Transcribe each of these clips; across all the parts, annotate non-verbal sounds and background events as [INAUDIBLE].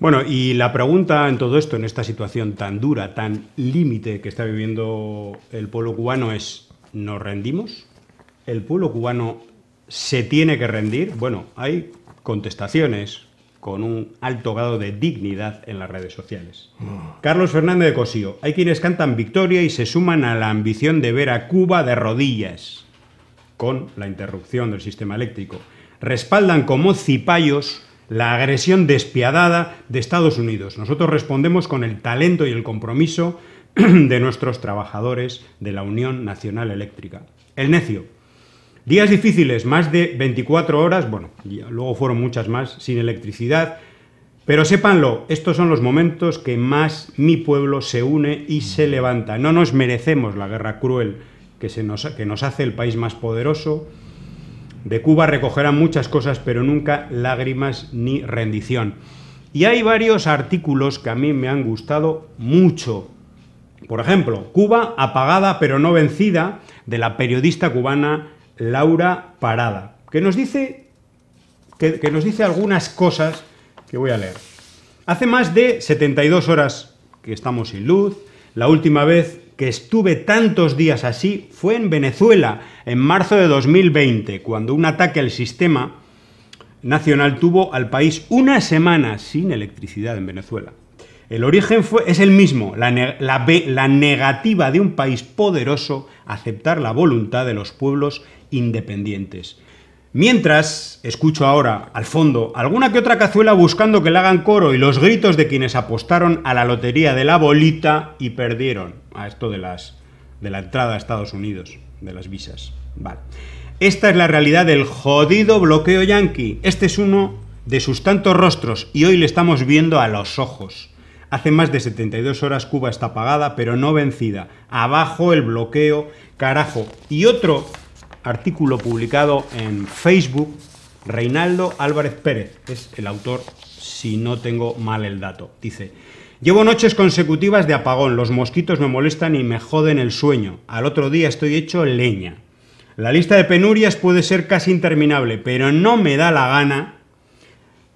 Bueno, y la pregunta en todo esto, en esta situación tan dura, tan límite que está viviendo el pueblo cubano es, ¿nos rendimos? ¿El pueblo cubano se tiene que rendir? Bueno, hay contestaciones con un alto grado de dignidad en las redes sociales. Mm. Carlos Fernández de Cosío, hay quienes cantan victoria y se suman a la ambición de ver a Cuba de rodillas, con la interrupción del sistema eléctrico. Respaldan como cipayos la agresión despiadada de Estados Unidos. Nosotros respondemos con el talento y el compromiso [CLEARS THROAT] de nuestros trabajadores de la Unión Nacional Eléctrica. El necio. Días difíciles, más de 24 horas, bueno, luego fueron muchas más, sin electricidad, pero sépanlo, estos son los momentos que más mi pueblo se une y se levanta. No nos merecemos la guerra cruel que, se que nos hace el país más poderoso, de Cuba recogerán muchas cosas, pero nunca lágrimas ni rendición. Y hay varios artículos que a mí me han gustado mucho. Por ejemplo, Cuba apagada pero no vencida, de la periodista cubana Laura Parada, que nos dice, que, que nos dice algunas cosas que voy a leer. Hace más de 72 horas que estamos sin luz. La última vez que estuve tantos días así fue en Venezuela, en marzo de 2020, cuando un ataque al sistema nacional tuvo al país una semana sin electricidad en Venezuela. El origen es el mismo, la, la, negativa de un país poderoso a aceptar la voluntad de los pueblos independientes. Mientras, escucho ahora, al fondo, alguna que otra cazuela buscando que le hagan coro y los gritos de quienes apostaron a la lotería de la bolita y perdieron. A esto de las de la entrada a Estados Unidos, de las visas. Vale. Esta es la realidad del jodido bloqueo Yankee. Este es uno de sus tantos rostros y hoy le estamos viendo a los ojos. Hace más de 72 horas Cuba está apagada, pero no vencida. Abajo el bloqueo, carajo. Y otro artículo publicado en Facebook, Reinaldo Álvarez Pérez, es el autor, si no tengo mal el dato, dice, llevo noches consecutivas de apagón, los mosquitos me molestan y me joden el sueño, al otro día estoy hecho leña. La lista de penurias puede ser casi interminable, pero no me da la gana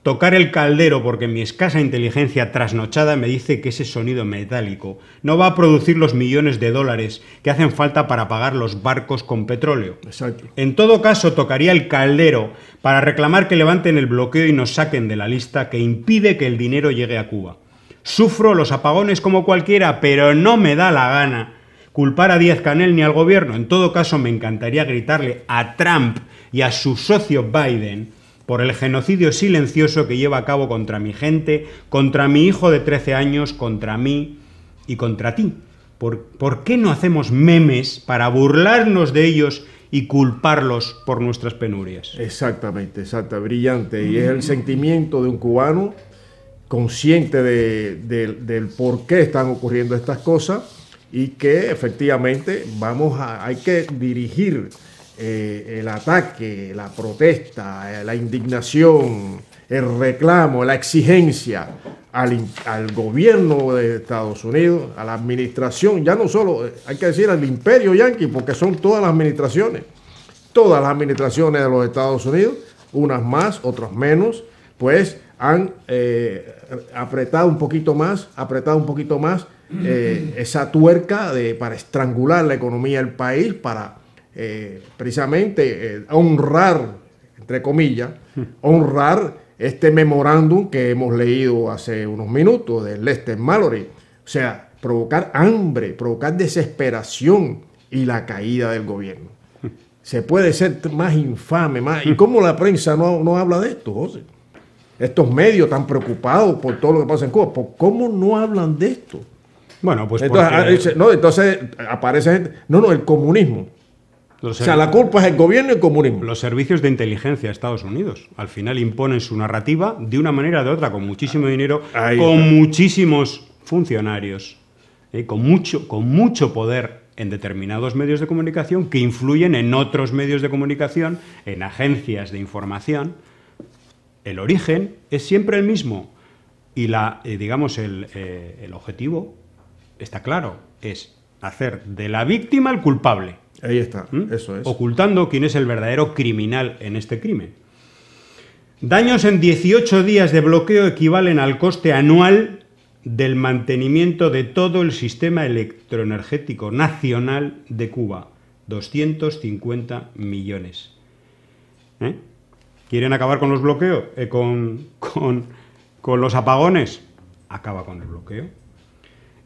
Tocar el caldero porque mi escasa inteligencia trasnochada me dice que ese sonido metálico no va a producir los millones de dólares que hacen falta para pagar los barcos con petróleo. Exacto. En todo caso, tocaría el caldero para reclamar que levanten el bloqueo y nos saquen de la lista que impide que el dinero llegue a Cuba. Sufro los apagones como cualquiera, pero no me da la gana culpar a Díaz Canel ni al gobierno. En todo caso, me encantaría gritarle a Trump y a su socio Biden por el genocidio silencioso que lleva a cabo contra mi gente, contra mi hijo de 13 años, contra mí y contra ti. ¿Por, qué no hacemos memes para burlarnos de ellos y culparlos por nuestras penurias? Exactamente, exacta, brillante. Y es el sentimiento de un cubano consciente del por qué están ocurriendo estas cosas y que efectivamente vamos a, hay que dirigir eh, el ataque, la protesta, eh, la indignación, el reclamo, la exigencia al, gobierno de Estados Unidos, a la administración, ya no solo, eh, hay que decir al imperio yanqui, porque son todas las administraciones, todas las administraciones de los Estados Unidos, unas más, otras menos, pues han apretado un poquito más, apretado un poquito más esa tuerca de, para estrangular la economía del país, para eh, precisamente eh, honrar, entre comillas, [LAUGHS] honrar este memorándum que hemos leído hace unos minutos de Lester Mallory. O sea, provocar hambre, provocar desesperación y la caída del gobierno. [LAUGHS] Se puede ser más infame, más... ¿Y cómo la prensa no, no habla de esto, José? Estos medios tan preocupados por todo lo que pasa en Cuba, ¿cómo no hablan de esto? Bueno, pues... Entonces, ah, no, entonces aparece gente... No, no, el comunismo o sea, la culpa es el gobierno y el comunismo. Los servicios de inteligencia de Estados Unidos al final imponen su narrativa de una manera o de otra, con muchísimo dinero, con muchísimos funcionarios, eh, con, mucho, con mucho poder en determinados medios de comunicación que influyen en otros medios de comunicación, en agencias de información. El origen es siempre el mismo y la, eh, digamos eh, el objetivo está claro, es hacer de la víctima el culpable. Ahí está, ¿Mm? eso es. Ocultando quién es el verdadero criminal en este crimen. Daños en 18 días de bloqueo equivalen al coste anual del mantenimiento de todo el sistema electroenergético nacional de Cuba. 250 millones. ¿Eh? ¿Quieren acabar con los bloqueos? Eh, con los apagones? Acaba con el bloqueo.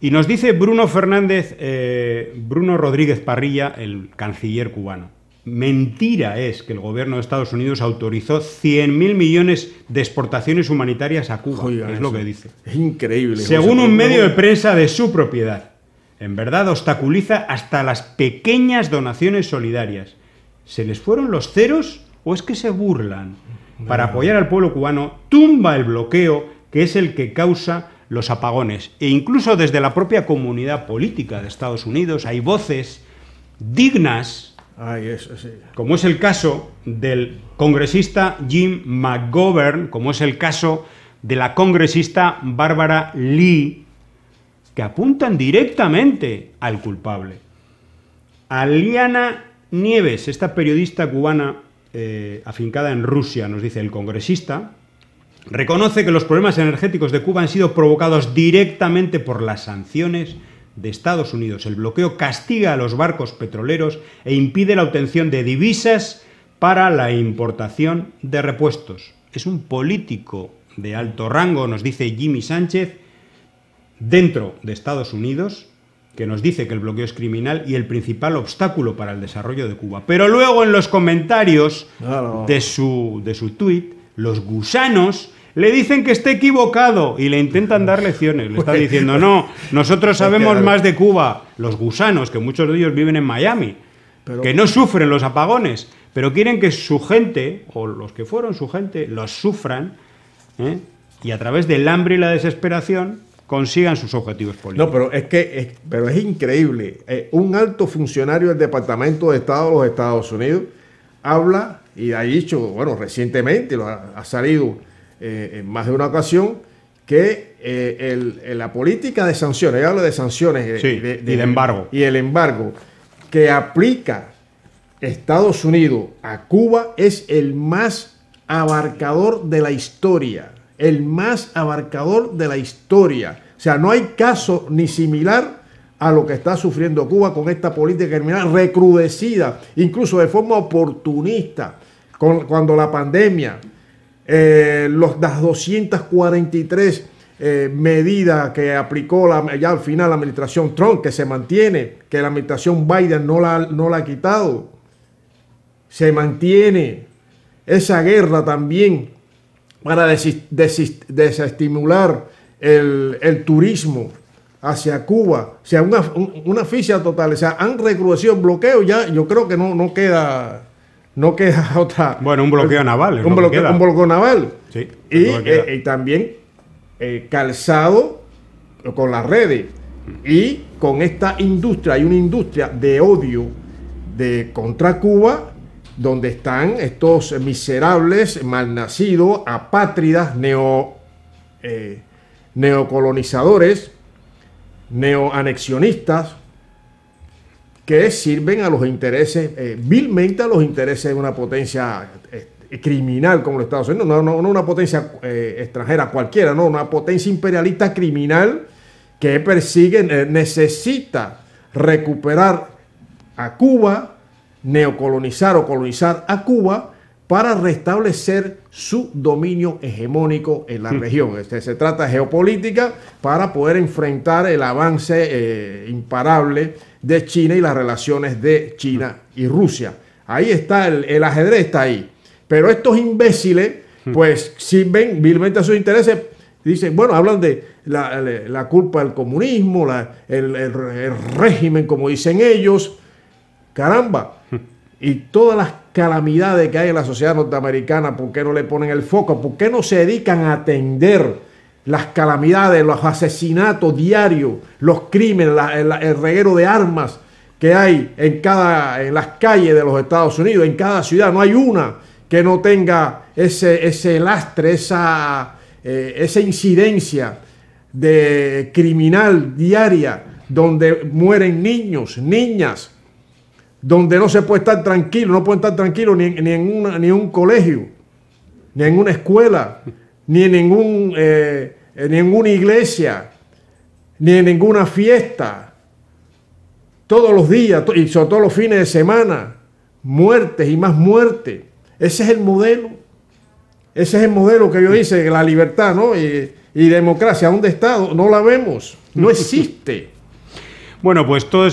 Y nos dice Bruno Fernández, eh, Bruno Rodríguez Parrilla, el canciller cubano. Mentira es que el gobierno de Estados Unidos autorizó 100.000 millones de exportaciones humanitarias a Cuba. es lo que dice. Es increíble. Según un medio de prensa de su propiedad, en verdad obstaculiza hasta las pequeñas donaciones solidarias. ¿Se les fueron los ceros o es que se burlan? Para apoyar al pueblo cubano, tumba el bloqueo que es el que causa los apagones. E incluso desde la propia comunidad política de Estados Unidos hay voces dignas, como es el caso del congresista Jim McGovern, como es el caso de la congresista Bárbara Lee, que apuntan directamente al culpable. A Liana Nieves, esta periodista cubana eh, afincada en Rusia, nos dice el congresista, Reconoce que los problemas energéticos de Cuba han sido provocados directamente por las sanciones de Estados Unidos. El bloqueo castiga a los barcos petroleros e impide la obtención de divisas para la importación de repuestos. Es un político de alto rango, nos dice Jimmy Sánchez, dentro de Estados Unidos, que nos dice que el bloqueo es criminal y el principal obstáculo para el desarrollo de Cuba. Pero luego en los comentarios de su, de su tuit, los gusanos le dicen que esté equivocado y le intentan dar lecciones. Le está pues, diciendo, pues, no, pues, nosotros sabemos más de Cuba, los gusanos, que muchos de ellos viven en Miami, que no sufren los apagones, pero quieren que su gente, o los que fueron su gente, los sufran, ¿eh? y a través del hambre y la desesperación consigan sus objetivos políticos. No, pero es que pero es increíble. Eh, un alto funcionario del Departamento de Estado de los Estados Unidos habla y ha dicho, bueno, recientemente ha salido eh, en más de una ocasión que eh, eh, la política de sanciones, hablo de sanciones y el embargo. Y el embargo que aplica Estados Unidos a Cuba es el más abarcador de la historia. El más abarcador de la historia. O sea, no hay caso ni similar a lo que está sufriendo Cuba con esta política criminal recrudecida, incluso de forma oportunista, cuando la pandemia eh, las 243 eh, medidas que aplicó ya al final la administración Trump, que se mantiene, que la administración Biden no la, no la ha quitado, se mantiene esa guerra también para desestimular el, turismo hacia Cuba. O sea, una, una ficha total. O sea, han recrudecido el bloqueo, ya yo creo que no, no queda no queda [LAUGHS] otra. Bueno, un bloqueo eh, naval. Un, bloqueo, un bloqueo naval. Sí. Eh, y, también eh, calzado con las redes. Mm. Y con esta industria, hay una industria de odio de contra Cuba, donde están estos miserables, malnacidos, apátridas, neo, eh, neocolonizadores, neoanexionistas, que sirven a los intereses, eh, vilmente a los intereses de una potencia eh, criminal como los Estados Unidos, no, una potencia eh, extranjera cualquiera, no, una potencia imperialista criminal que persigue, necesita recuperar a Cuba, neocolonizar o colonizar a Cuba para restablecer su dominio hegemónico en la hmm. región. Este, se trata de geopolítica para poder enfrentar el avance eh, imparable de China y las relaciones de China y Rusia. Ahí está, el, ajedrez está ahí. Pero estos imbéciles, hmm. pues si ven vilmente a sus intereses. Dicen, bueno, hablan de la, culpa del comunismo, el régimen, como dicen ellos. Caramba. Hmm. Y todas las calamidades que hay en la sociedad norteamericana, por qué no le ponen el foco, por qué no se dedican a atender las calamidades, los asesinatos diarios, los crímenes, el, reguero de armas que hay en, cada, en las calles de los Estados Unidos, en cada ciudad. No hay una que no tenga ese, ese lastre, esa, eh, esa incidencia de criminal diaria donde mueren niños, niñas, donde no se puede estar tranquilo, no puede estar tranquilo ni, en una, ni un colegio, ni en una escuela, ni en, ningún, eh, eh, ninguna iglesia, ni en ninguna fiesta. Todos los días y sobre todo los fines de semana, muertes y más muertes. Ese es el modelo. Ese es el modelo que yo hice, la libertad y, democracia. ¿Dónde está? No la vemos. No existe. [LAUGHS] bueno, pues todo